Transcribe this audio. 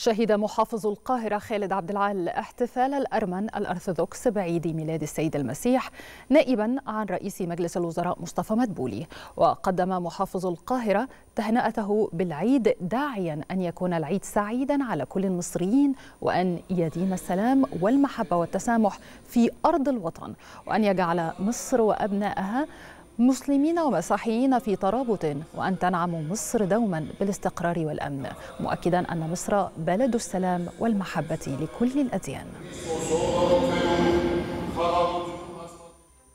شهد محافظ القاهرة خالد عبد العال احتفال الأرمن الأرثوذكس بعيد ميلاد السيد المسيح نائبا عن رئيس مجلس الوزراء مصطفى مدبولي وقدم محافظ القاهرة تهنئته بالعيد داعيا أن يكون العيد سعيدا على كل المصريين وأن يديم السلام والمحبة والتسامح في أرض الوطن وأن يجعل مصر وأبنائها مسلمين ومسيحيين في ترابط وأن تنعم مصر دوما بالاستقرار والأمن مؤكدا أن مصر بلد السلام والمحبة لكل الأديان